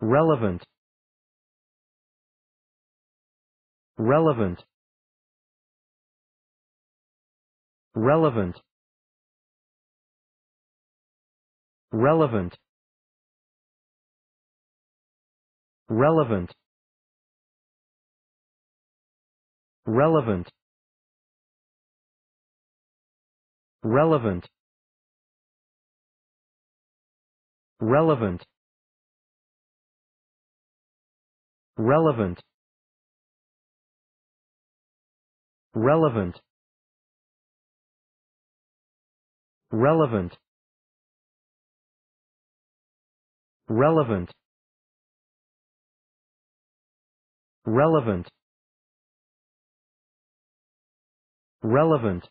relevant relevant relevant relevant relevant relevant relevant relevant relevant relevant relevant relevant relevant relevant